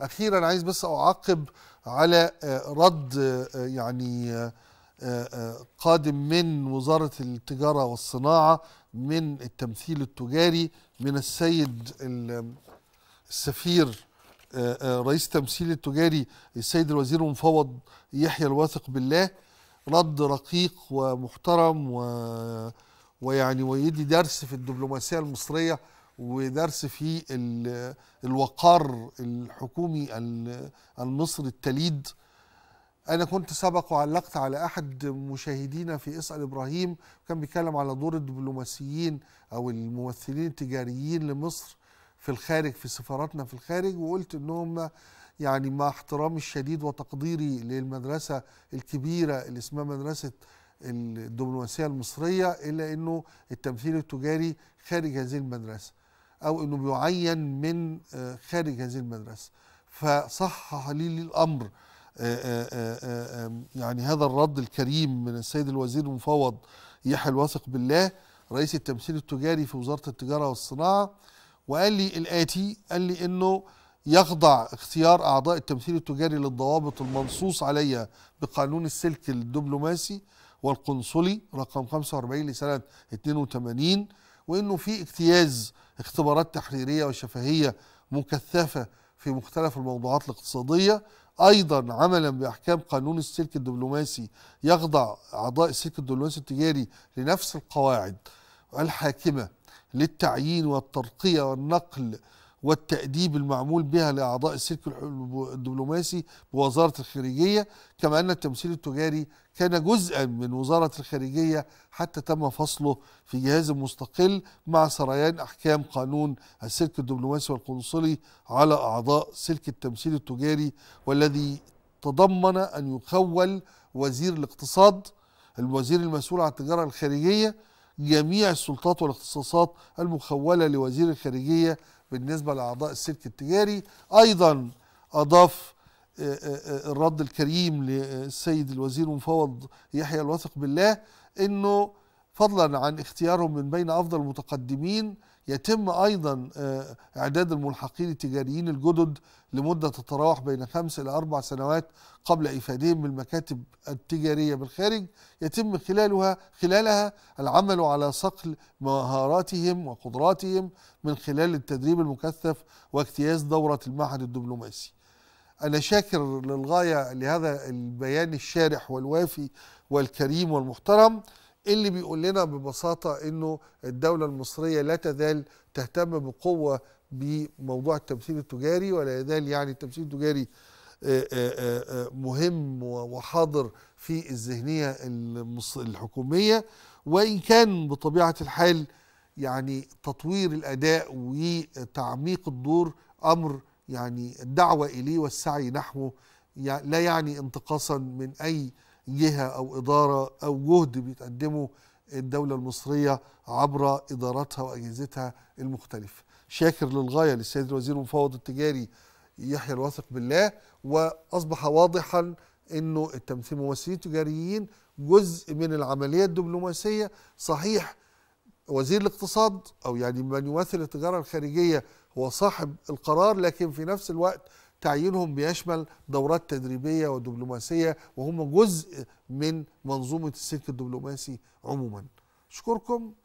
اخيرا عايز بس اعقب على آه، رد آه، يعني آه، قادم من وزاره التجاره والصناعه من التمثيل التجاري من السيد السفير رئيس التمثيل التجاري السيد الوزير المفوض يحيى الواثق بالله رد رقيق ومحترم و ويعني ويدي درس في الدبلوماسيه المصريه ودرس في الوقار الحكومي المصري التليد أنا كنت سبق وعلقت على أحد مشاهدينا في اسأل إبراهيم كان بيتكلم على دور الدبلوماسيين أو الممثلين التجاريين لمصر في الخارج في سفاراتنا في الخارج وقلت إنهم يعني مع احترامي الشديد وتقديري للمدرسة الكبيرة اللي اسمها مدرسة الدبلوماسية المصرية إلا أنه التمثيل التجاري خارج هذه المدرسة او انه بيعين من آه، خارج هذه المدرسه فصحح لي الامر آه، آه، يعني هذا الرد الكريم من السيد الوزير المفوض يحيى الواثق بالله رئيس التمثيل التجاري في وزاره التجاره والصناعه وقال لي الاتي قال لي انه يخضع اختيار اعضاء التمثيل التجاري للضوابط المنصوص عليها بقانون السلك الدبلوماسي والقنصلي رقم 45 لسنه 82 وانه في اجتياز اختبارات تحريريه وشفهيه مكثفه في مختلف الموضوعات الاقتصاديه ايضا عملا باحكام قانون السلك الدبلوماسي يخضع اعضاء السلك الدبلوماسي التجاري لنفس القواعد الحاكمه للتعيين والترقيه والنقل والتأديب المعمول بها لأعضاء السلك الدبلوماسي بوزارة الخارجية كما أن التمثيل التجاري كان جزءا من وزارة الخارجية حتى تم فصله في جهاز مستقل مع سريان أحكام قانون السلك الدبلوماسي والقنصلي على أعضاء سلك التمثيل التجاري والذي تضمن أن يخول وزير الاقتصاد الوزير المسؤول عن التجارة الخارجية جميع السلطات والاختصاصات المخولة لوزير الخارجية بالنسبة لأعضاء السلك التجاري أيضا أضاف آه، آه، آه، الرد الكريم للسيد الوزير المفوض يحيى الواثق بالله أنه فضلا عن اختيارهم من بين أفضل المتقدمين يتم أيضا آه، إعداد الملحقين التجاريين الجدد لمدة تتراوح بين خمس إلى أربع سنوات قبل إفادهم بالمكاتب التجارية بالخارج يتم خلالها خلالها العمل على صقل مهاراتهم وقدراتهم من خلال التدريب المكثف واجتياز دورة المعهد الدبلوماسي أنا شاكر للغاية لهذا البيان الشارح والوافي والكريم والمحترم اللي بيقول لنا ببساطة أنه الدولة المصرية لا تزال تهتم بقوة بموضوع التمثيل التجاري ولا يزال يعني التمثيل التجاري آه، آه، آه، مهم وحاضر في الذهنية الحكومية وإن كان بطبيعة الحال يعني تطوير الأداء وتعميق الدور أمر يعني الدعوة إليه والسعي نحوه لا يعني انتقاصا من أي جهه او اداره او جهد بيتقدمه الدوله المصريه عبر اداراتها واجهزتها المختلفه. شاكر للغايه للسيد الوزير المفوض التجاري يحيى الواثق بالله واصبح واضحا انه التمثيل ممثلين تجاريين جزء من العمليه الدبلوماسيه صحيح وزير الاقتصاد او يعني من يمثل التجاره الخارجيه هو صاحب القرار لكن في نفس الوقت تعيينهم بيشمل دورات تدريبية ودبلوماسية وهم جزء من منظومة السلك الدبلوماسي عموما أشكركم